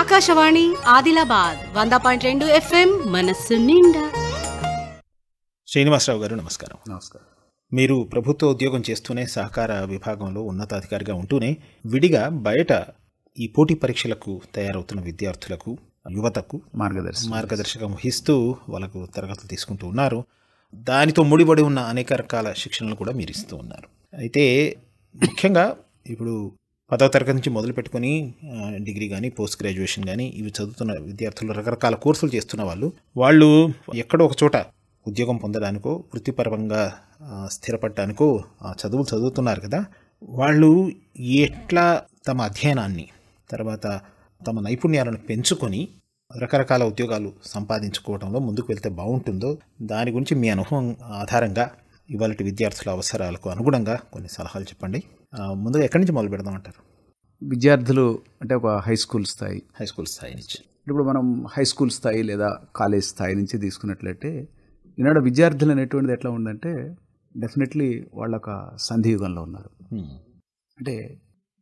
ఆకాశవాణి ఆదిలాబాద్ వంద పాయింట్ రెండు ఎఫ్ఎం మనస్సు నిండా శ్రీనివాసరావు గారు నమస్కారం నమస్కారం మీరు ప్రభుత్వ ఉద్యోగం చేస్తూనే సహకార విభాగంలో ఉన్నతాధికారిగా ఉంటూనే విడిగా బయట ఈ పోటీ పరీక్షలకు తయారవుతున్న విద్యార్థులకు యువతకు మార్గదర్శక మార్గదర్శకం వహిస్తూ వాళ్ళకు తరగతులు తీసుకుంటూ ఉన్నారు దానితో ముడిపడి ఉన్న అనేక రకాల శిక్షణలు కూడా మీరు ఇస్తూ ఉన్నారు అయితే ముఖ్యంగా ఇప్పుడు పదవ తరగతి నుంచి మొదలు పెట్టుకుని డిగ్రీ కానీ పోస్ట్ గ్రాడ్యుయేషన్ కానీ ఇవి చదువుతున్న విద్యార్థులు రకరకాల కోర్సులు చేస్తున్న వాళ్ళు వాళ్ళు ఎక్కడో ఒక చోట ఉద్యోగం పొందడానికో వృత్తిపరంగా స్థిరపడడానికో చదువులు చదువుతున్నారు కదా వాళ్ళు ఎట్లా తమ అధ్యయనాన్ని తర్వాత తమ నైపుణ్యాలను పెంచుకొని రకరకాల ఉద్యోగాలు సంపాదించుకోవడంలో ముందుకు వెళ్తే బాగుంటుందో దాని గురించి మీ అనుభవం ఆధారంగా ఇవాళ విద్యార్థుల అవసరాలకు అనుగుణంగా కొన్ని సలహాలు చెప్పండి ముందుగా ఎక్కడి నుంచి మొదలు పెడదాం అంటారు విద్యార్థులు అంటే ఒక హై స్కూల్ స్థాయి హై స్కూల్ స్థాయి నుంచి ఇప్పుడు మనం హై స్కూల్ స్థాయి లేదా కాలేజ్ స్థాయి నుంచి తీసుకున్నట్లయితే ఈనాడు విద్యార్థులు అనేటువంటిది ఎట్లా ఉందంటే డెఫినెట్లీ వాళ్ళ ఒక సంధియుగంలో ఉన్నారు అంటే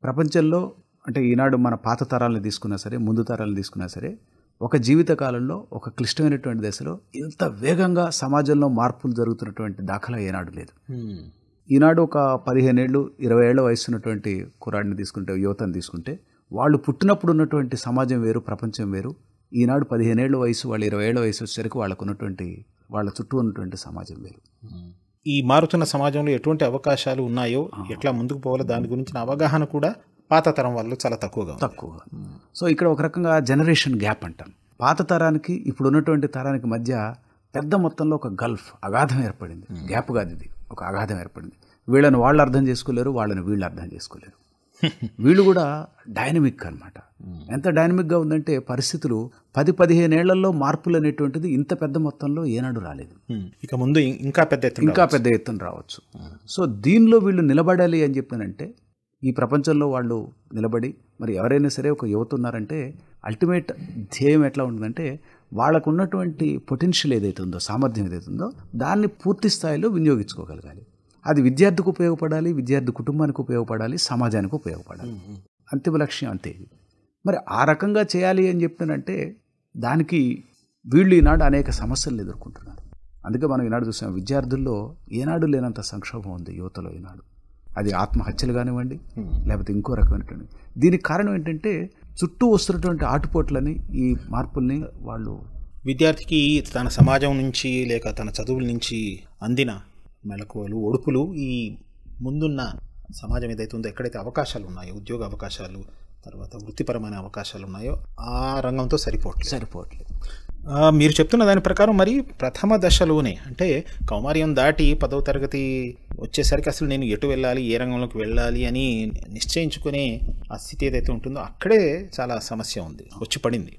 ప్రపంచంలో అంటే ఈనాడు మన పాత తరాలను తీసుకున్నా సరే ముందు తరాలను తీసుకున్నా సరే ఒక జీవిత కాలంలో ఒక క్లిష్టమైనటువంటి దశలో ఇంత వేగంగా సమాజంలో మార్పులు జరుగుతున్నటువంటి దాఖలా ఏనాడు లేదు ఈనాడు ఒక పదిహేనేళ్ళు ఇరవై ఏళ్ళ వయసు ఉన్నటువంటి కురాడిని తీసుకుంటే యువతను తీసుకుంటే వాళ్ళు పుట్టినప్పుడు ఉన్నటువంటి సమాజం వేరు ప్రపంచం వేరు ఈనాడు పదిహేనేళ్ళ వయసు వాళ్ళు ఇరవై ఏళ్ళ వయసు వచ్చేసరికి వాళ్ళకు ఉన్నటువంటి వాళ్ళ చుట్టూ ఉన్నటువంటి సమాజం వేరు ఈ మారుతున్న సమాజంలో ఎటువంటి అవకాశాలు ఉన్నాయో ఎట్లా ముందుకు పోవాలో దాని గురించిన అవగాహన కూడా పాత తరం వాళ్ళు చాలా తక్కువగా తక్కువగా సో ఇక్కడ ఒక రకంగా జనరేషన్ గ్యాప్ అంటాం పాత తరానికి ఇప్పుడు ఉన్నటువంటి తరానికి మధ్య పెద్ద మొత్తంలో ఒక గల్ఫ్ అగాధం ఏర్పడింది గ్యాప్ కాదు ఇది ఒక అగాధం ఏర్పడింది వీళ్ళని వాళ్ళు అర్థం చేసుకోలేరు వాళ్ళని వీళ్ళు అర్థం చేసుకోలేరు వీళ్ళు కూడా డైనమిక్ అనమాట ఎంత డైనమిక్గా ఉందంటే పరిస్థితులు పది పదిహేను ఏళ్లలో మార్పులు అనేటువంటిది ఇంత పెద్ద మొత్తంలో ఏనాడు రాలేదు ఇక ముందు ఇంకా పెద్ద ఇంకా పెద్ద ఎత్తున రావచ్చు సో దీనిలో వీళ్ళు నిలబడాలి అని చెప్పానంటే ఈ ప్రపంచంలో వాళ్ళు నిలబడి మరి ఎవరైనా సరే ఒక యువత ఉన్నారంటే అల్టిమేట్ ధ్యేయం ఎట్లా ఉంటుందంటే వాళ్ళకు ఉన్నటువంటి పొటెన్షియల్ ఏదైతే ఉందో సామర్థ్యం ఏదైతే ఉందో దాన్ని పూర్తి స్థాయిలో వినియోగించుకోగలగాలి అది విద్యార్థికి ఉపయోగపడాలి విద్యార్థి కుటుంబానికి ఉపయోగపడాలి సమాజానికి ఉపయోగపడాలి అంతిమ లక్ష్యం అంతే మరి ఆ రకంగా చేయాలి అని చెప్తున్నానంటే దానికి వీళ్ళు ఈనాడు అనేక సమస్యలను ఎదుర్కొంటున్నారు అందుకే మనం ఈనాడు చూసాం విద్యార్థుల్లో ఏనాడు లేనంత సంక్షోభం ఉంది యువతలో ఈనాడు అది ఆత్మహత్యలు కానివ్వండి లేకపోతే ఇంకో రకమైనటువంటి దీనికి కారణం ఏంటంటే చుట్టూ వస్తున్నటువంటి ఆటుపోట్లని ఈ మార్పుల్ని వాళ్ళు విద్యార్థికి తన సమాజం నుంచి లేక తన చదువుల నుంచి అందిన మెలకువలు ఒడుపులు ఈ ముందున్న సమాజం ఏదైతే ఉందో ఎక్కడైతే అవకాశాలు ఉన్నాయో ఉద్యోగ అవకాశాలు తర్వాత వృత్తిపరమైన అవకాశాలు ఉన్నాయో ఆ రంగంతో సరిపోవట్లేదు సరిపోవట్లేదు మీరు చెప్తున్న దాని ప్రకారం మరి ప్రథమ దశలోనే అంటే కౌమార్యం దాటి పదవ తరగతి వచ్చేసరికి అసలు నేను ఎటు వెళ్ళాలి ఏ రంగంలోకి వెళ్ళాలి అని నిశ్చయించుకునే ఆ స్థితి ఏదైతే ఉంటుందో అక్కడే చాలా సమస్య ఉంది వచ్చి పడింది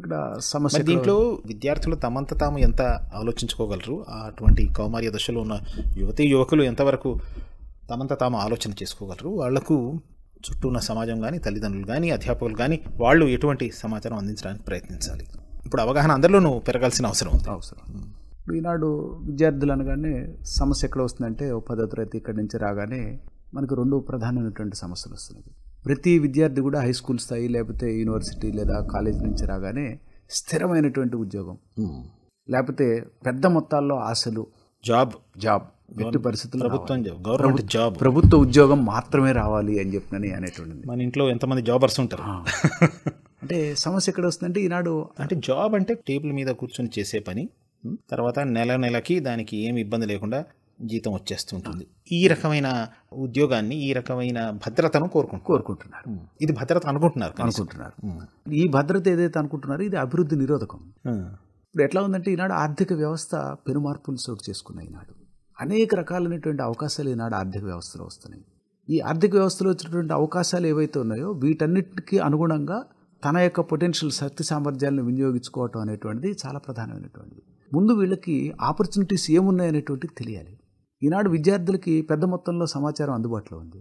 ఇక్కడ సమస్య దీంట్లో విద్యార్థులు తమంత తాము ఎంత ఆలోచించుకోగలరు అటువంటి కౌమార్య దశలో ఉన్న యువతీ యువకులు ఎంతవరకు తమంత తాము ఆలోచన చేసుకోగలరు వాళ్లకు చుట్టూ ఉన్న సమాజం కానీ తల్లిదండ్రులు కానీ అధ్యాపకులు కానీ వాళ్ళు ఎటువంటి సమాచారం అందించడానికి ప్రయత్నించాలి ఇప్పుడు అవగాహన అందరిలోనూ పెరగాల్సిన అవసరం ఉంది అవసరం ఇప్పుడు ఈనాడు విద్యార్థులు అనగానే సమస్య ఎక్కడ వస్తుందంటే ఓ పదో తరగతి ఇక్కడి నుంచి రాగానే మనకు రెండు ప్రధానమైనటువంటి సమస్యలు వస్తున్నాయి ప్రతి విద్యార్థి కూడా హై స్కూల్ స్థాయి లేకపోతే యూనివర్సిటీ లేదా కాలేజ్ నుంచి రాగానే స్థిరమైనటువంటి ఉద్యోగం లేకపోతే పెద్ద మొత్తాల్లో ఆశలు జాబ్ జాబ్ ఎట్టి పరిస్థితులు ప్రభుత్వం గవర్నమెంట్ జాబ్ ప్రభుత్వ ఉద్యోగం మాత్రమే రావాలి అని చెప్పినని అనేటువంటిది మన ఇంట్లో ఎంతమంది జాబర్స్ ఉంటారు అంటే సమస్య ఎక్కడ వస్తుందంటే ఈనాడు అంటే జాబ్ అంటే టేబుల్ మీద కూర్చొని చేసే పని తర్వాత నెల నెలకి దానికి ఏమి ఇబ్బంది లేకుండా జీతం వచ్చేస్తుంటుంది ఈ రకమైన ఉద్యోగాన్ని ఈ రకమైన భద్రతను కోరుకుంటు కోరుకుంటున్నారు ఇది భద్రత అనుకుంటున్నారు అనుకుంటున్నారు ఈ భద్రత ఏదైతే అనుకుంటున్నారో ఇది అభివృద్ధి నిరోధకం ఇప్పుడు ఎట్లా ఉందంటే ఈనాడు ఆర్థిక వ్యవస్థ పెనుమార్పులు చోటు చేసుకున్నాయి ఈనాడు అనేక రకాలైనటువంటి అవకాశాలు ఈనాడు ఆర్థిక వ్యవస్థలో వస్తున్నాయి ఈ ఆర్థిక వ్యవస్థలో వచ్చినటువంటి అవకాశాలు ఏవైతే ఉన్నాయో వీటన్నిటికీ అనుగుణంగా తన యొక్క పొటెన్షియల్ శక్తి సామర్థ్యాలను వినియోగించుకోవటం అనేటువంటిది చాలా ప్రధానమైనటువంటిది ముందు వీళ్ళకి ఆపర్చునిటీస్ ఏమున్నాయనేటువంటిది తెలియాలి ఈనాడు విద్యార్థులకి పెద్ద మొత్తంలో సమాచారం అందుబాటులో ఉంది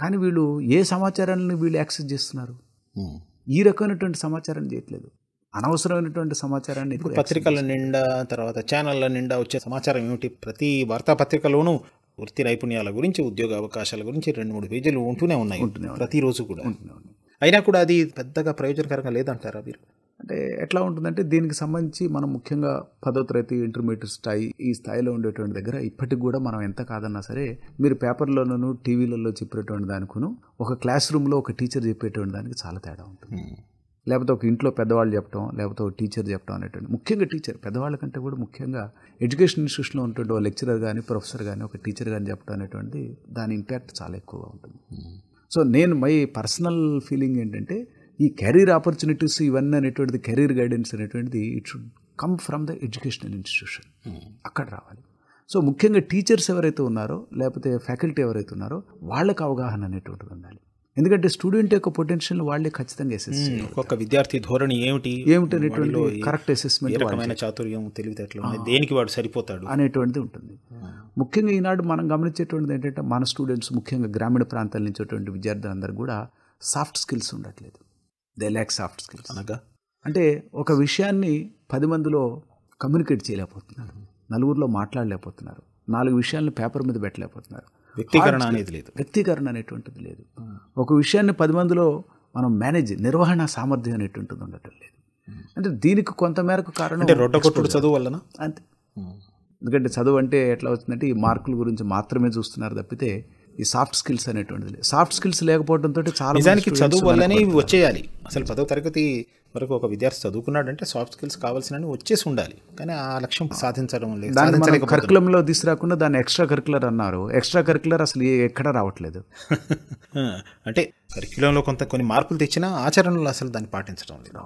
కానీ వీళ్ళు ఏ సమాచారాన్ని వీళ్ళు యాక్సెస్ చేస్తున్నారు ఈ రకమైనటువంటి సమాచారం చేయట్లేదు అనవసరమైనటువంటి సమాచారాన్ని పత్రికల నిండా తర్వాత ఛానళ్ళ నిండా వచ్చే సమాచారం ఏమిటి ప్రతి వార్తాపత్రికలోనూ వృత్తి నైపుణ్యాల గురించి ఉద్యోగ అవకాశాల గురించి రెండు మూడు పేజీలు ఉంటూనే ఉన్నాయి ప్రతిరోజు కూడా అయినా కూడా అది పెద్దగా ప్రయోజనకరంగా లేదంటారా మీరు అంటే ఎట్లా ఉంటుందంటే దీనికి సంబంధించి మనం ముఖ్యంగా పదో తరగతి ఇంటర్మీడియట్ స్థాయి ఈ స్థాయిలో ఉండేటువంటి దగ్గర ఇప్పటికి కూడా మనం ఎంత కాదన్నా సరే మీరు పేపర్లోనూ టీవీలలో చెప్పేటువంటి దానికును ఒక క్లాస్ రూమ్లో ఒక టీచర్ చెప్పేటువంటి దానికి చాలా తేడా ఉంటుంది లేకపోతే ఒక ఇంట్లో పెద్దవాళ్ళు చెప్పడం లేకపోతే ఒక టీచర్ చెప్పడం అనేటువంటి ముఖ్యంగా టీచర్ పెద్దవాళ్ళ కంటే కూడా ముఖ్యంగా ఎడ్యుకేషన్ ఇన్స్టిట్యూషన్లో ఉన్నటువంటి లెక్చరర్ కానీ ప్రొఫెసర్ కానీ ఒక టీచర్ కానీ చెప్పడం అనేటువంటి దాని ఇంపాక్ట్ చాలా ఎక్కువగా ఉంటుంది సో నేను మై పర్సనల్ ఫీలింగ్ ఏంటంటే ఈ కెరీర్ ఆపర్చునిటీస్ ఇవన్నీ అనేటువంటిది కెరీర్ గైడెన్స్ అనేటువంటిది it should come from the educational institution hmm. అక్కడ రావాలి సో ముఖ్యంగా టీచర్స్ ఎవరైతే ఉన్నారో లేకపోతే ఫ్యాకల్టీ ఎవరైతే ఉన్నారో వాళ్ళకి అవగాహన అనేటువంటిది ఉండాలి ఎందుకంటే స్టూడెంట్ యొక్క పొటెన్షియల్ వాళ్ళే ఖచ్చితంగా అసెస్మెంట్ ఒక్కొక్క విద్యార్థి ధోరణి ఏమిటి ఏమిటి అనేటువంటి కరెక్ట్ అసెస్మెంట్ చాతుర్యం తెలివితేటలు దేనికి వాడు సరిపోతాడు అనేటువంటిది ఉంటుంది ముఖ్యంగా ఈనాడు మనం గమనించేటువంటిది ఏంటంటే మన స్టూడెంట్స్ ముఖ్యంగా గ్రామీణ ప్రాంతాల నుంచి ఉన్నటువంటి విద్యార్థులందరూ కూడా సాఫ్ట్ స్కిల్స్ ఉండట్లేదు దే ల్యాక్ సాఫ్ట్ స్కిల్స్ అనగా అంటే ఒక విషయాన్ని పది మందిలో కమ్యూనికేట్ చేయలేకపోతున్నారు నలుగురిలో మాట్లాడలేకపోతున్నారు నాలుగు విషయాలను పేపర్ మీద పెట్టలేకపోతున్నారు వ్యక్తీకరణ అనేది లేదు వ్యక్తీకరణ అనేటువంటిది లేదు ఒక విషయాన్ని పది మందిలో మనం మేనేజ్ నిర్వహణ సామర్థ్యం అనేటువంటిది ఉండటం లేదు అంటే దీనికి కొంతమేరకు కారణం చదువు వలన అంతే ఎందుకంటే చదువు అంటే ఎట్లా వచ్చిందంటే ఈ మార్కుల గురించి మాత్రమే చూస్తున్నారు తప్పితే ఈ సాఫ్ట్ స్కిల్స్ అనేటువంటిది సాఫ్ట్ స్కిల్స్ లేకపోవడంతో చాలా నిజానికి చదువు వల్లనే ఇవి వచ్చేయాలి అసలు పదో తరగతి వరకు ఒక విద్యార్థి చదువుకున్నాడంటే సాఫ్ట్ స్కిల్స్ కావాల్సినవి వచ్చేసి ఉండాలి కానీ ఆ లక్ష్యం సాధించడం లేదు దాని కరికులంలో తీసుకురాకుండా దాన్ని ఎక్స్ట్రా కరికులర్ అన్నారు ఎక్స్ట్రా కరికులర్ అసలు ఎక్కడ రావట్లేదు అంటే కరికులంలో కొంత కొన్ని మార్పులు తెచ్చినా ఆచరణలో అసలు దాన్ని పాటించడం లేదు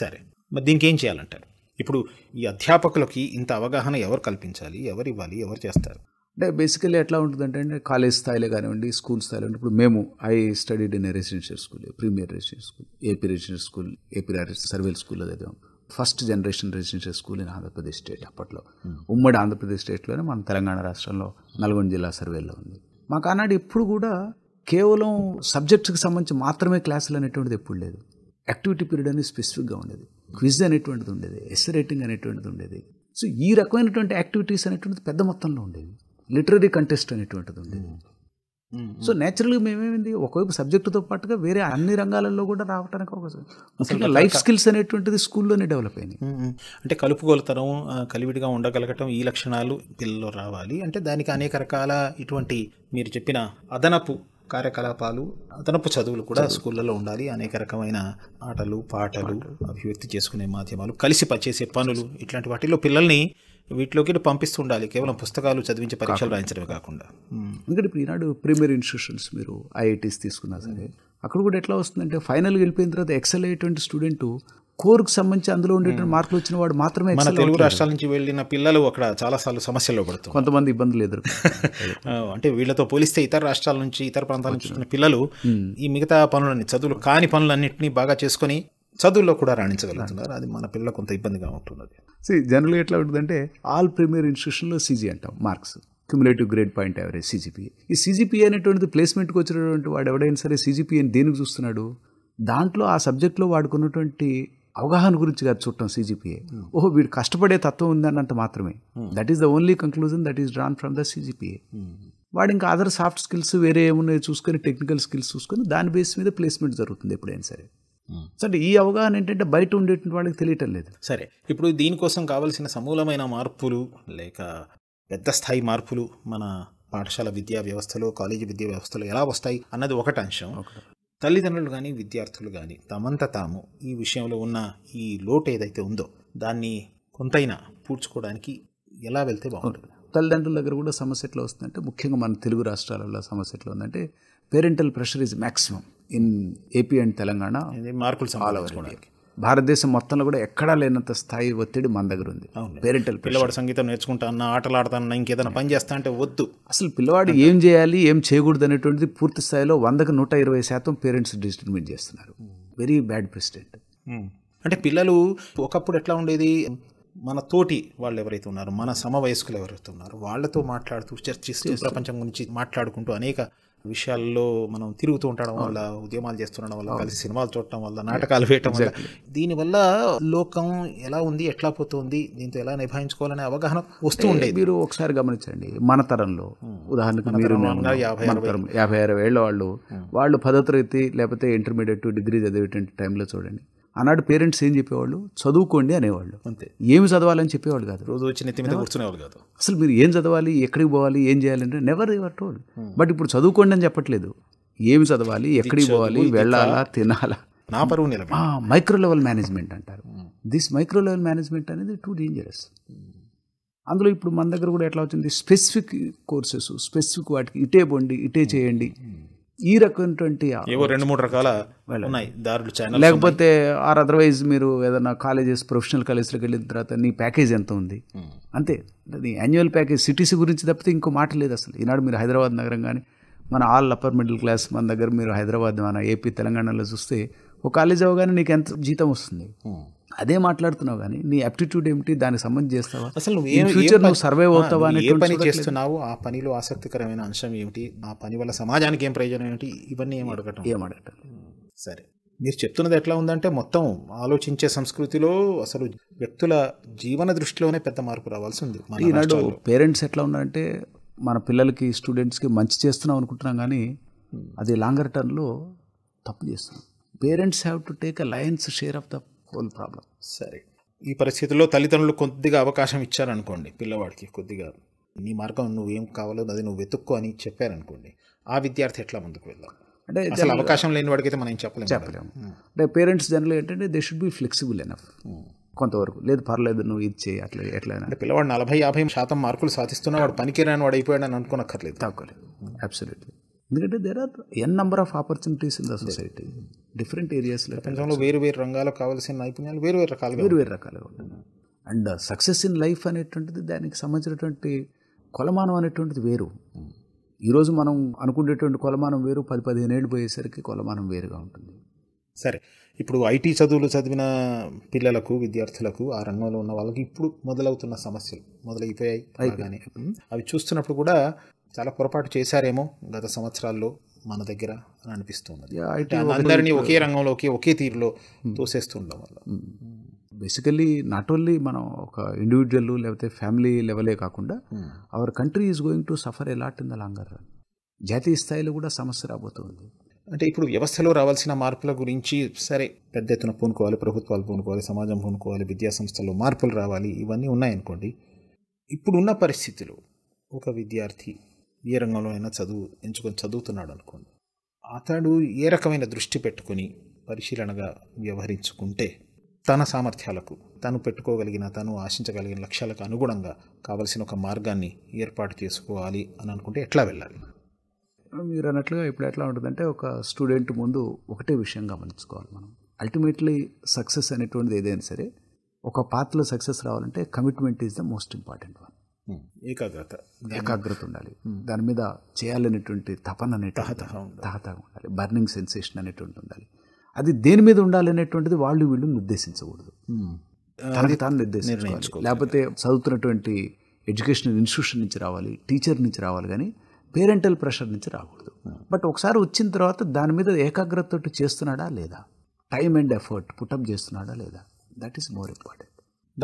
సరే మరి దీనికి ఏం చేయాలంటారు ఇప్పుడు ఈ అధ్యాపకులకి ఇంత అవగాహన ఎవరు కల్పించాలి ఎవరు ఇవ్వాలి ఎవరు చేస్తారు అంటే బేసికలీ ఎట్లా ఉంటుందంటే అంటే కాలేజ్ స్థాయిలో కానివ్వండి స్కూల్ స్థాయిలో ఇప్పుడు మేము I studied in residential school premier residential school AP residential school AP సర్వేల్ స్కూల్లో చదివాం first generation residential school in Andhra Pradesh state అప్పట్లో hmm. ఉమ్మడి ఆంధ్రప్రదేశ్ స్టేట్లోనే మన తెలంగాణ రాష్ట్రంలో నల్గొండ జిల్లా సర్వేల్లో ఉంది మాకు ఆనాడు ఎప్పుడు కూడా కేవలం సబ్జెక్ట్స్కి సంబంధించి మాత్రమే క్లాసులు అనేటువంటిది ఎప్పుడు లేదు యాక్టివిటీ పీరియడ్ అనేది స్పెసిఫిక్గా ఉండేది క్విజ్ అనేటువంటిది ఉండేది ఎస్ రేటింగ్ అనేటువంటిది ఉండేది సో ఈ రకమైనటువంటి యాక్టివిటీస్ అనేటువంటిది పెద్ద మొత్తంలో ఉండేవి లిటరీ కంటెస్ట్ అనేటువంటిది ఉంది సో నేచురల్గా మేమేమింది ఒకవైపు సబ్జెక్టుతో పాటుగా వేరే అన్ని రంగాలలో కూడా రావడానికి అవకాశం లైఫ్ స్కిల్స్ అనేటువంటిది స్కూల్లోనే డెవలప్ అయినాయి అంటే కలుపుగోలుతనం కలివిడిగా ఉండగలగటం ఈ లక్షణాలు పిల్లల్లో రావాలి అంటే దానికి అనేక రకాల ఇటువంటి మీరు చెప్పిన అదనపు కార్యకలాపాలు అదనపు చదువులు కూడా స్కూళ్ళలో ఉండాలి అనేక రకమైన ఆటలు పాటలు అభివృద్ధి చేసుకునే మాధ్యమాలు కలిసి పనిచేసే పనులు ఇట్లాంటి వాటిలో పిల్లల్ని వీటిలోకి పంపిస్తూ ఉండాలి కేవలం పుస్తకాలు చదివించే పరీక్షలు రాయించడమే కాకుండా ఎందుకంటే ఇప్పుడు ఈనాడు ప్రీమియర్ ఇన్స్టిట్యూషన్స్ మీరు ఐఐటీస్ తీసుకున్నా సరే అక్కడ కూడా ఎట్లా వస్తుందంటే ఫైనల్గా వెళ్ళిపోయిన తర్వాత ఎక్సెల్ అయ్యేటువంటి స్టూడెంట్ కోర్కు సంబంధించి అందులో ఉండేటువంటి మార్కులు వచ్చిన వాడు మాత్రమే మన తెలుగు రాష్ట్రాల నుంచి వెళ్ళిన పిల్లలు అక్కడ చాలాసార్లు సమస్యల్లో పడుతుంది కొంతమంది ఇబ్బందులు ఎదురు అంటే వీళ్ళతో పోలిస్తే ఇతర రాష్ట్రాల నుంచి ఇతర ప్రాంతాల నుంచి పిల్లలు ఈ మిగతా పనులన్నీ చదువులు కాని పనులన్నింటినీ బాగా చేసుకొని చదువులో కూడా రాణించగలుగుతున్నారు అది మన పిల్లలకు కొంత ఇబ్బందిగా ఉంటున్నది సి జనరల్గా ఎట్లా ఉంటుందంటే ఆల్ ప్రీమియర్ ఇన్స్టిట్యూషన్లో సీజీ అంటాం marks cumulative grade point average CGP ఈ సీజీపీ అనేటువంటిది ప్లేస్మెంట్కి వచ్చినటువంటి వాడు ఎవడైనా సరే అని దేనికి చూస్తున్నాడు దాంట్లో ఆ సబ్జెక్ట్లో వాడుకున్నటువంటి అవగాహన గురించి కాదు చూడటం సీజీపీఏ ఓహో వీడు కష్టపడే తత్వం ఉందన్నంత మాత్రమే that is the only conclusion that is drawn from the CGPA వాడు ఇంకా అదర్ సాఫ్ట్ స్కిల్స్ వేరే ఏమున్నాయో చూసుకొని టెక్నికల్ స్కిల్స్ చూసుకొని దాని బేస్ మీద ప్లేస్మెంట్ జరుగుతుంది ఎప్పుడైనా సరే Hmm. సరే ఈ అవగాహన ఏంటంటే బయట ఉండేటువంటి వాళ్ళకి తెలియటం లేదు సరే ఇప్పుడు దీనికోసం కావాల్సిన సమూలమైన మార్పులు లేక పెద్ద స్థాయి మార్పులు మన పాఠశాల విద్యా వ్యవస్థలో కాలేజీ విద్యా వ్యవస్థలో ఎలా వస్తాయి అన్నది ఒకటి అంశం తల్లిదండ్రులు కానీ విద్యార్థులు కానీ తమంత తాము ఈ విషయంలో ఉన్న ఈ లోటు ఏదైతే ఉందో దాన్ని కొంతైనా పూడ్చుకోవడానికి ఎలా వెళ్తే బాగుంటుంది తల్లిదండ్రుల దగ్గర కూడా సమస్య ఎట్లా వస్తుందంటే ముఖ్యంగా మన తెలుగు రాష్ట్రాలలో సమస్య ఎట్లా ఉందంటే parental pressure is maximum in AP and Telangana మార్కులు ఆల్ ఓవర్ భారతదేశం మొత్తంలో కూడా ఎక్కడా లేనంత స్థాయి ఒత్తిడి మన దగ్గర ఉంది పేరెంటల్ పిల్లవాడు సంగీతం నేర్చుకుంటా అన్న ఆటలు ఆడతాను ఇంకేదైనా పని చేస్తా అంటే వద్దు అసలు పిల్లవాడు ఏం చేయాలి ఏం చేయకూడదు అనేటువంటిది పూర్తి స్థాయిలో వందకు నూట ఇరవై శాతం పేరెంట్స్ డిస్ట్రిబ్యూట్ చేస్తున్నారు వెరీ బ్యాడ్ ప్రెసిడెంట్ అంటే పిల్లలు ఒకప్పుడు ఎట్లా ఉండేది మన తోటి వాళ్ళు ఎవరైతే ఉన్నారో మన సమవయస్కులు ఎవరైతే ఉన్నారో వాళ్ళతో మాట్లాడుతూ చర్చిస్తూ ప్రపంచం గురించి మాట్లాడుకుంటూ అనేక విషయాల్లో మనం తిరుగుతూ ఉండడం వల్ల ఉద్యమాలు చేస్తుండడం వల్ల కలిసి సినిమాలు చూడటం వల్ల నాటకాలు వేయటం వల్ల దీనివల్ల లోకం ఎలా ఉంది ఎట్లా పోతుంది దీంతో ఎలా నిభాయించుకోవాలనే అవగాహన వస్తూ ఉండేది మీరు ఒకసారి గమనించండి మన తరంలో ఉదాహరణకు మీరు యాభై అరవై ఏళ్ళ వాళ్ళు వాళ్ళు పదో తరగతి లేకపోతే ఇంటర్మీడియట్ డిగ్రీ చదివేటువంటి టైంలో చూడండి ఆనాడు పేరెంట్స్ ఏం చెప్పేవాళ్ళు చదువుకోండి అనేవాళ్ళు అంతే ఏమి చదవాలని చెప్పేవాళ్ళు కాదు రోజు వచ్చిన కూర్చునేవాళ్ళు కాదు అసలు మీరు ఏం చదవాలి ఎక్కడికి పోవాలి ఏం చేయాలంటే నెవర్ ఎవర్ టోల్డ్ బట్ ఇప్పుడు చదువుకోండి అని చెప్పట్లేదు ఏమి చదవాలి ఎక్కడికి పోవాలి వెళ్ళాలా తినాలా నా పరువు మైక్రో లెవెల్ మేనేజ్మెంట్ అంటారు దిస్ మైక్రో లెవెల్ మేనేజ్మెంట్ అనేది టూ డేంజరస్ అందులో ఇప్పుడు మన దగ్గర కూడా ఎట్లా వచ్చింది స్పెసిఫిక్ కోర్సెస్ స్పెసిఫిక్ వాటికి ఇటే పోండి ఇటే చేయండి hmm. ఈ రకమైనటువంటి రెండు మూడు రకాల ఉన్నాయి దారులు లేకపోతే ఆర్ అదర్వైజ్ మీరు ఏదైనా కాలేజెస్ ప్రొఫెషనల్ కాలేజెస్లోకి వెళ్ళిన తర్వాత నీ ప్యాకేజ్ ఎంత ఉంది hmm. అంతే నీ యాన్యువల్ ప్యాకేజ్ సిటీస్ గురించి తప్పితే ఇంకో మాట లేదు అసలు ఈనాడు మీరు హైదరాబాద్ నగరం కానీ మన ఆల్ అప్పర్ మిడిల్ క్లాస్ మన దగ్గర మీరు హైదరాబాద్ మన ఏపీ తెలంగాణలో చూస్తే ఒక కాలేజ్ అవగానే నీకు ఎంత జీతం వస్తుంది hmm. అదే మాట్లాడుతున్నావు కానీ నీ అప్టిట్యూడ్ ఏమిటి దానికి సంబంధించి చేస్తావా అసలు నువ్వు ఫ్యూచర్ నువ్వు సర్వే అవుతావా అని ఏ పని చేస్తున్నావు ఆ పనిలో ఆసక్తికరమైన అంశం ఏమిటి ఆ పని వల్ల సమాజానికి ఏం ప్రయోజనం ఏమిటి ఇవన్నీ ఏం అడగటం ఏం అడగటం సరే మీరు చెప్తున్నది ఎట్లా ఉందంటే మొత్తం ఆలోచించే సంస్కృతిలో అసలు వ్యక్తుల జీవన దృష్టిలోనే పెద్ద మార్పు రావాల్సి ఉంది ఈనాడు పేరెంట్స్ ఎట్లా ఉన్నారంటే మన పిల్లలకి స్టూడెంట్స్కి మంచి చేస్తున్నాం అనుకుంటున్నాం కానీ అది లాంగర్ టర్మ్లో తప్పు చేస్తున్నాం parents have to take a lion's share of the own problem సరే ఈ పరిస్థితుల్లో తల్లిదండ్రులు కొద్దిగా అవకాశం ఇచ్చారనుకోండి పిల్లవాడికి కొద్దిగా నీ మార్గం నువ్వేం కావాలో అది నువ్వు వెతుక్కు అని చెప్పారనుకోండి ఆ విద్యార్థి ఎట్లా ముందుకు వెళ్దాం అంటే చాలా అవకాశం లేని వాడికి అయితే మనం చెప్పలేము చెప్పలేము hmm. అంటే పేరెంట్స్ జనరల్ ఏంటంటే they should be flexible enough కొంతవరకు లేదు పర్లేదు నువ్వు ఇది చేయి అట్లా ఎట్లా అంటే పిల్లవాడు నలభై యాభై శాతం మార్కులు సాధిస్తున్నా వాడు పనికిరాని వాడు అయిపోయాడు అని అనుకోనక్కర్లేదు తక్కువలేదు అబ్సల్యూట్లీ hmm. ఎందుకంటే there are n number of opportunities in the society different ఏరియాస్లో ప్రపంచంలో వేరు వేరు రంగాలకు కావాల్సిన నైపుణ్యాలు వేరు వేరు రకాలు వేరు వేరు రకాలుగా ఉంటాయి అండ్ సక్సెస్ ఇన్ లైఫ్ అనేటువంటిది దానికి సంబంధించినటువంటి కొలమానం అనేటువంటిది వేరు ఈరోజు మనం అనుకునేటువంటి కొలమానం వేరు పది పదిహేను ఏళ్ళు పోయేసరికి కొలమానం వేరుగా ఉంటుంది సరే ఇప్పుడు ఐటీ చదువులు చదివిన పిల్లలకు విద్యార్థులకు ఆ రంగంలో ఉన్న వాళ్ళకి ఇప్పుడు మొదలవుతున్న సమస్యలు మొదలైపోయాయి అవి చూస్తున్నప్పుడు కూడా చాలా పొరపాటు చేశారేమో గత సంవత్సరాల్లో మన దగ్గర అని అనిపిస్తున్నది అందరినీ ఒకే రంగంలోకి ఒకే తీరులో hmm. తోసేస్తుండడం వల్ల బేసికల్లీ నాట్ ఓన్లీ మనం ఒక ఇండివిజువల్ లేకపోతే ఫ్యామిలీ లెవెలే కాకుండా our country is going to suffer a lot in the longer run జాతీయ స్థాయిలో కూడా సమస్య రాబోతుంది అంటే ఇప్పుడు వ్యవస్థలో రావాల్సిన మార్పుల గురించి సరే పెద్ద ఎత్తున పూనుకోవాలి ప్రభుత్వాలు పూనుకోవాలి సమాజం పూనుకోవాలి విద్యా సంస్థల్లో మార్పులు రావాలి ఇవన్నీ ఉన్నాయనుకోండి ఇప్పుడున్న పరిస్థితులు ఒక విద్యార్థి ఏ రంగంలో అయినా చదువు ఎంచుకొని చదువుతున్నాడు అనుకోండి అతడు ఏ రకమైన దృష్టి పెట్టుకొని పరిశీలనగా వ్యవహరించుకుంటే తన సామర్థ్యాలకు తను పెట్టుకోగలిగిన తను ఆశించగలిగిన లక్ష్యాలకు అనుగుణంగా కావలసిన ఒక మార్గాన్ని ఏర్పాటు చేసుకోవాలి అని అనుకుంటే ఎట్లా వెళ్ళాలి మీరు అన్నట్లుగా ఇప్పుడు ఎట్లా ఉంటుందంటే ఒక స్టూడెంట్ ముందు ఒకటే విషయం గమనించుకోవాలి మనం అల్టిమేట్లీ సక్సెస్ అనేటువంటిది ఏదైనా సరే ఒక పాత్రలో సక్సెస్ రావాలంటే commitment is the most important one ఏకాగ్రత ఏకాగ్రత ఉండాలి దాని మీద చేయాలనేటువంటి తపన అనే ఉండాలి బర్నింగ్ సెన్సేషన్ అనేటువంటి ఉండాలి అది దేని మీద ఉండాలి అనేటువంటిది వాళ్ళు వీళ్ళు నిర్దేశించకూడదు తనకి తాను నిర్దేశించుకోవాలి లేకపోతే చదువుతున్నటువంటి ఎడ్యుకేషనల్ ఇన్స్టిట్యూషన్ నుంచి రావాలి టీచర్ నుంచి రావాలి కానీ పేరెంటల్ ప్రెషర్ నుంచి రాకూడదు బట్ ఒకసారి వచ్చిన తర్వాత దాని మీద ఏకాగ్రత చేస్తున్నాడా లేదా టైం అండ్ ఎఫర్ట్ పుటప్ చేస్తున్నాడా లేదా దట్ ఈస్ మోర్ ఇంపార్టెంట్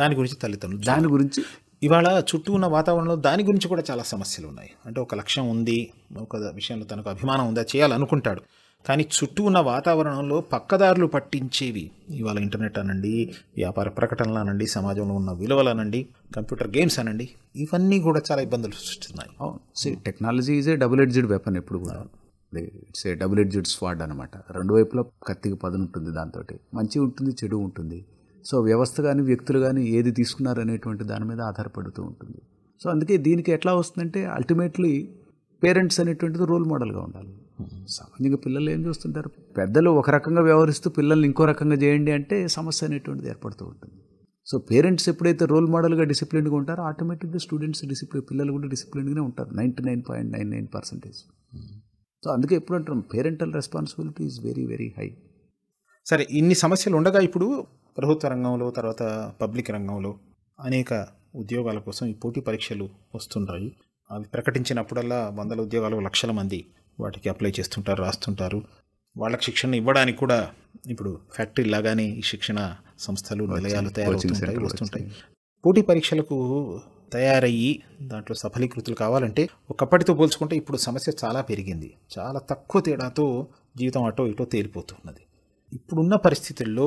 దాని గురించి తల్లిదండ్రులు దాని గురించి ఇవాళ చుట్టూ ఉన్న వాతావరణంలో దాని గురించి కూడా చాలా సమస్యలు ఉన్నాయి అంటే ఒక లక్ష్యం ఉంది ఒక విషయంలో తనకు అభిమానం ఉందా చేయాలనుకుంటాడు కానీ చుట్టూ ఉన్న వాతావరణంలో పక్కదారులు పట్టించేవి ఇవాళ ఇంటర్నెట్ అనండి వ్యాపార ప్రకటనలు అనండి సమాజంలో ఉన్న విలువలు అనండి కంప్యూటర్ గేమ్స్ అనండి ఇవన్నీ కూడా చాలా ఇబ్బందులు సృష్టిస్తున్నాయి so technology is a double edged weapon ఎప్పుడు కూడా it's a double edged sword అనమాట రెండు వైపులా కత్తికి పదునుంటుంది దాంతో మంచి ఉంటుంది చెడు ఉంటుంది సో వ్యవస్థ కానీ వ్యక్తులు కానీ ఏది తీసుకున్నారు అనేటువంటి దాని మీద ఆధారపడుతూ ఉంటుంది సో అందుకే దీనికి ఎట్లా వస్తుందంటే అల్టిమేట్లీ పేరెంట్స్ అనేటువంటిది రోల్ మోడల్గా ఉండాలి సామాన్యంగా పిల్లలు ఏం చూస్తుంటారు పెద్దలు ఒక రకంగా వ్యవహరిస్తూ పిల్లల్ని ఇంకో రకంగా చేయండి అంటే సమస్య అనేటువంటిది ఏర్పడుతూ ఉంటుంది సో పేరెంట్స్ ఎప్పుడైతే రోల్ మోడల్గా డిసిప్లిన్గా ఉంటారో ఆటోమేటిక్గా స్టూడెంట్స్ డిసిప్లిన్ పిల్లలు కూడా డిసిప్లిన్గానే ఉంటారు ninety nine point nine nine percentage hmm. So అందుకే ఎప్పుడు అంటారు parental responsibility is very very high సరే ఇన్ని సమస్యలు ఉండగా ఇప్పుడు ప్రభుత్వ రంగంలో తర్వాత పబ్లిక్ రంగంలో అనేక ఉద్యోగాల కోసం ఈ పోటీ పరీక్షలు వస్తుంటాయి అవి ప్రకటించినప్పుడల్లా వందల ఉద్యోగాలు లక్షల మంది వాటికి అప్లై చేస్తుంటారు రాస్తుంటారు వాళ్ళకి శిక్షణ ఇవ్వడానికి కూడా ఇప్పుడు ఫ్యాక్టరీ లాగానే ఈ శిక్షణ సంస్థలు నిలయాలు తయారవుతుంటాయి వస్తుంటాయి పోటీ పరీక్షలకు తయారయ్యి దాంట్లో సఫలీకృతులు కావాలంటే ఒకప్పటితో పోల్చుకుంటే ఇప్పుడు సమస్య చాలా పెరిగింది చాలా తక్కువ తేడాతో జీవితం అటో ఇటో తేలిపోతున్నది ఇప్పుడున్న పరిస్థితుల్లో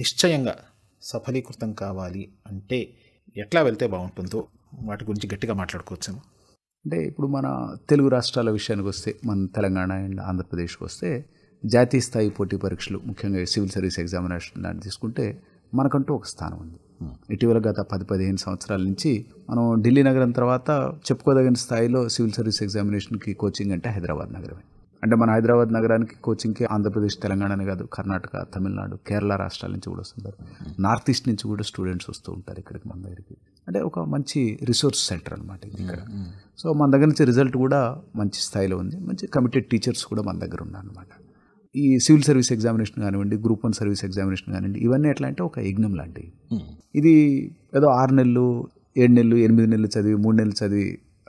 నిశ్చయంగా సఫలీకృతం కావాలి అంటే ఎట్లా వెళ్తే బాగుంటుందో వాటి గురించి గట్టిగా మాట్లాడుకోవచ్చాము అంటే ఇప్పుడు మన తెలుగు రాష్ట్రాల విషయానికి వస్తే మన తెలంగాణ అండ్ ఆంధ్రప్రదేశ్కి వస్తే జాతీయ స్థాయి పోటీ పరీక్షలు ముఖ్యంగా సివిల్ సర్వీస్ ఎగ్జామినేషన్ లాంటివి తీసుకుంటే మనకంటూ ఒక స్థానం ఉంది ఇటీవల గత పది పదిహేను సంవత్సరాల నుంచి మనం ఢిల్లీ నగరం తర్వాత చెప్పుకోదగిన స్థాయిలో సివిల్ సర్వీస్ ఎగ్జామినేషన్కి కోచింగ్ అంటే హైదరాబాద్ నగరమే అంటే మన హైదరాబాద్ నగరానికి కోచింగ్కి ఆంధ్రప్రదేశ్ తెలంగాణనే కాదు కర్ణాటక తమిళనాడు కేరళ రాష్ట్రాల నుంచి కూడా వస్తుంటారు నార్త్ ఈస్ట్ నుంచి కూడా స్టూడెంట్స్ వస్తూ ఉంటారు ఇక్కడికి మన దగ్గరికి అంటే ఒక మంచి రిసోర్స్ సెంటర్ అనమాట ఇది ఇక్కడ సో మన దగ్గర నుంచి రిజల్ట్ కూడా మంచి స్థాయిలో ఉంది మంచి కమిటెడ్ టీచర్స్ కూడా మన దగ్గర ఉన్నారు అనమాట ఈ సివిల్ సర్వీస్ ఎగ్జామినేషన్ కానివ్వండి గ్రూప్ వన్ సర్వీస్ ఎగ్జామినేషన్ కానివ్వండి ఇవన్నీ ఎట్లా అంటే ఒక యజ్ఞం లాంటివి ఇది ఏదో ఆరు నెలలు ఏడు నెలలు ఎనిమిది నెలలు చదివి మూడు నెలలు చదివి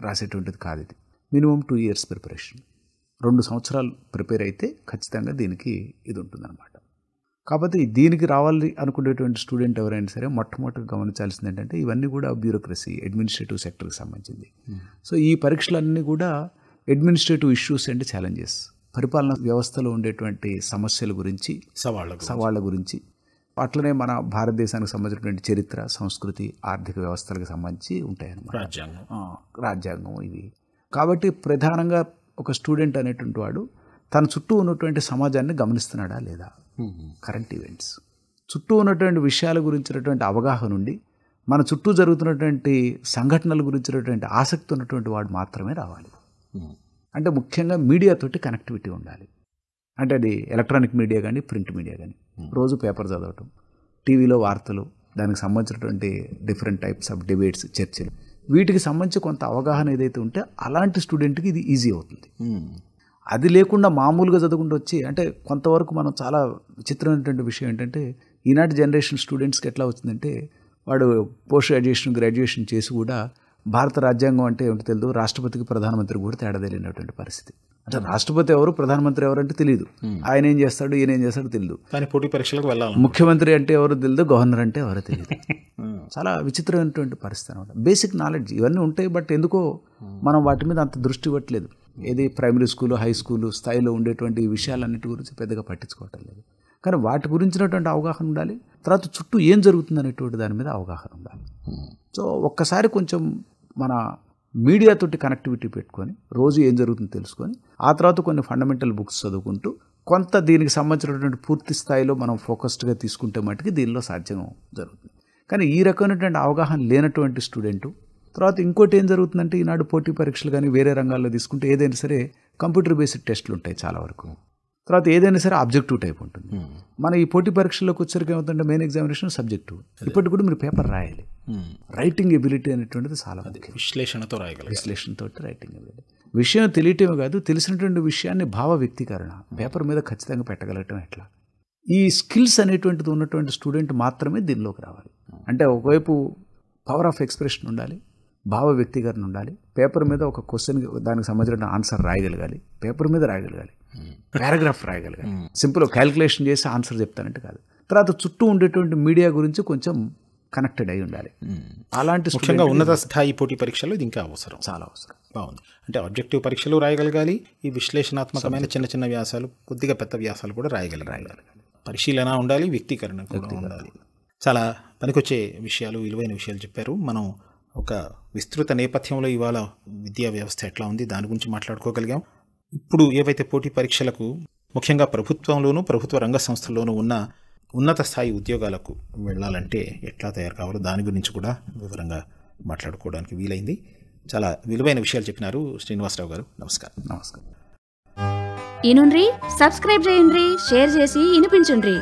రాసేటువంటిది కాదు ఇది మినిమం టూ ఇయర్స్ ప్రిపరేషన్ రెండు సంవత్సరాలు ప్రిపేర్ అయితే ఖచ్చితంగా దీనికి ఇది ఉంటుందన్నమాట కాబట్టి దీనికి రావాలి అనుకునేటువంటి స్టూడెంట్ ఎవరైనా సరే మొట్టమొదటి గమనించాల్సింది ఏంటంటే ఇవన్నీ కూడా బ్యూరోక్రసీ అడ్మినిస్ట్రేటివ్ సెక్టర్కి సంబంధించింది hmm. సో ఈ పరీక్షలన్నీ కూడా అడ్మినిస్ట్రేటివ్ ఇష్యూస్ అండ్ ఛాలెంజెస్ పరిపాలన వ్యవస్థలో ఉండేటువంటి సమస్యల గురించి సవాళ్ళ సవాళ్ళ గురించి అట్లనే మన భారతదేశానికి సంబంధించినటువంటి చరిత్ర సంస్కృతి ఆర్థిక వ్యవస్థలకు సంబంధించి ఉంటాయన్నమాట రాజ్యాంగం రాజ్యాంగం ఇవి కాబట్టి ప్రధానంగా ఒక స్టూడెంట్ అనేటువంటి వాడు తన చుట్టూ ఉన్నటువంటి సమాజాన్ని గమనిస్తున్నాడా లేదా కరెంట్ ఈవెంట్స్ చుట్టూ ఉన్నటువంటి విషయాల గురించినటువంటి అవగాహన నుండి మన చుట్టూ జరుగుతున్నటువంటి సంఘటనల గురించినటువంటి ఆసక్తి ఉన్నటువంటి వాడు మాత్రమే రావాలి అంటే ముఖ్యంగా మీడియాతోటి కనెక్టివిటీ ఉండాలి అంటే అది ఎలక్ట్రానిక్ మీడియా కానీ ప్రింట్ మీడియా కానీ రోజు పేపర్ చదవటం టీవీలో వార్తలు దానికి సంబంధించినటువంటి డిఫరెంట్ టైప్స్ ఆఫ్ డిబేట్స్ చర్చలు వీటికి సంబంధించి కొంత అవగాహన ఏదైతే ఉంటే అలాంటి స్టూడెంట్కి ఇది ఈజీ అవుతుంది అది లేకుండా మామూలుగా చదువుకుంటూ వచ్చి అంటే కొంతవరకు మనం చాలా విచిత్రమైనటువంటి విషయం ఏంటంటే ఈనాటి జనరేషన్ స్టూడెంట్స్కి ఎట్లా వచ్చిందంటే వాడు పోస్ట్ గ్రాడ్యుయేషన్ గ్రాడ్యుయేషన్ చేసి కూడా భారత రాజ్యాంగం అంటే ఏమిటి తెలియదు రాష్ట్రపతికి ప్రధానమంత్రి కూడా తేడా తెలియనటువంటి పరిస్థితి అంటే రాష్ట్రపతి ఎవరు ప్రధానమంత్రి ఎవరు అంటే తెలియదు ఆయన ఏం చేస్తాడు ఈయన ఏం చేస్తాడు తెలియదు కానీ పోటీ పరీక్షలకు వెళ్ళాలి ముఖ్యమంత్రి అంటే ఎవరు తెలియదు గవర్నర్ అంటే ఎవరు తెలియదు చాలా విచిత్రమైనటువంటి పరిస్థితి అనమాట బేసిక్ నాలెడ్జ్ ఇవన్నీ ఉంటాయి బట్ ఎందుకో మనం వాటి మీద అంత దృష్టి పెట్టలేదు ఏది ప్రైమరీ స్కూలు హై స్కూలు స్థాయిలో ఉండేటువంటి విషయాలన్నిటి గురించి పెద్దగా పట్టించుకోవటం లేదు కానీ వాటి గురించినటువంటి అవగాహన ఉండాలి తర్వాత చుట్టూ ఏం జరుగుతుంది అనేటువంటి దాని మీద అవగాహన ఉండాలి సో ఒక్కసారి కొంచెం మన మీడియాతోటి కనెక్టివిటీ పెట్టుకొని రోజు ఏం జరుగుతుందో తెలుసుకొని ఆ తర్వాత కొన్ని ఫండమెంటల్ బుక్స్ చదువుకుంటూ కొంత దీనికి సంబంధించినటువంటి పూర్తి స్థాయిలో మనం ఫోకస్డ్గా తీసుకుంటే మటుకు దీనిలో సాధ్యం జరుగుతుంది కానీ ఈ రకమైనటువంటి అవగాహన లేనటువంటి స్టూడెంటు తర్వాత ఇంకోటి ఏం జరుగుతుందంటే ఈనాడు పోటీ పరీక్షలు కానీ వేరే రంగాల్లో తీసుకుంటే ఏదైనా సరే కంప్యూటర్ బేస్డ్ టెస్ట్లు ఉంటాయి చాలా వరకు తర్వాత ఏదైనా సరే ఆబ్జెక్టివ్ టైప్ ఉంటుంది మన ఈ పోటీ పరీక్షల్లోకి వచ్చరికి ఏమవుతుంటే మెయిన్ ఎగ్జామినేషన్ సబ్జెక్టివ్ ఇప్పటికి కూడా మీరు పేపర్ రాయాలి రైటింగ్ ఎబిలిటీ అనేటువంటిది చాలా విశ్లేషణతో రాయగలరు విశ్లేషణతో రైటింగ్ ఎబిలిటీ విషయం తెలియటమే కాదు తెలిసినటువంటి విషయాన్ని భావ వ్యక్తీకరణ పేపర్ మీద ఖచ్చితంగా పెట్టగలగటం ఎట్లా ఈ స్కిల్స్ అనేటువంటిది ఉన్నటువంటి స్టూడెంట్ మాత్రమే దీనిలోకి రావాలి అంటే ఒకవైపు పవర్ ఆఫ్ ఎక్స్ప్రెషన్ ఉండాలి భావ వ్యక్తీకరణ ఉండాలి పేపర్ మీద ఒక క్వశ్చన్ దానికి సంబంధించిన ఆన్సర్ రాయగలగాలి పేపర్ మీద రాయగలగాలి పారాగ్రాఫ్ రాయగలిగాను సింపుల్ క్యాలిక్యులేషన్ చేసి ఆన్సర్ చెప్తానంటే కాదు తర్వాత చుట్టూ ఉండేటువంటి మీడియా గురించి కొంచెం కనెక్టెడ్ అయి ఉండాలి అలాంటి ముఖ్యంగా ఉన్నత స్థాయి పోటీ పరీక్షలు ఇది ఇంకా అవసరం చాలా అవసరం బాగుంది అంటే ఆబ్జెక్టివ్ పరీక్షలు రాయగలగాలి ఈ విశ్లేషణాత్మకమైన చిన్న చిన్న వ్యాసాలు కొద్దిగా పెద్ద వ్యాసాలు కూడా రాయగలగాలి పరిశీలన ఉండాలి వ్యక్తీకరణ ఉండాలి చాలా పనికొచ్చే విషయాలు విలువైన విషయాలు చెప్పారు మనం ఒక విస్తృత నేపథ్యంలో ఇవాళ విద్యా వ్యవస్థ ఎట్లా ఉంది దాని గురించి మాట్లాడుకోగలిగాం ఇప్పుడు ఏవైతే పోటీ పరీక్షలకు ముఖ్యంగా ప్రభుత్వంలోనూ ప్రభుత్వ రంగ సంస్థల్లోనూ ఉన్న ఉన్నత స్థాయి ఉద్యోగాలకు వెళ్ళాలంటే ఎట్లా తయారు కావాలో దాని గురించి కూడా వివరంగా మాట్లాడుకోవడానికి వీలైంది చాలా విలువైన విషయాలు చెప్పినారు శ్రీనివాసరావు గారు నమస్కారం నమస్కారం ఇనుండ్రి సబ్స్క్రైబ్ చేయండి షేర్ చేసి వినిపించుండ్రి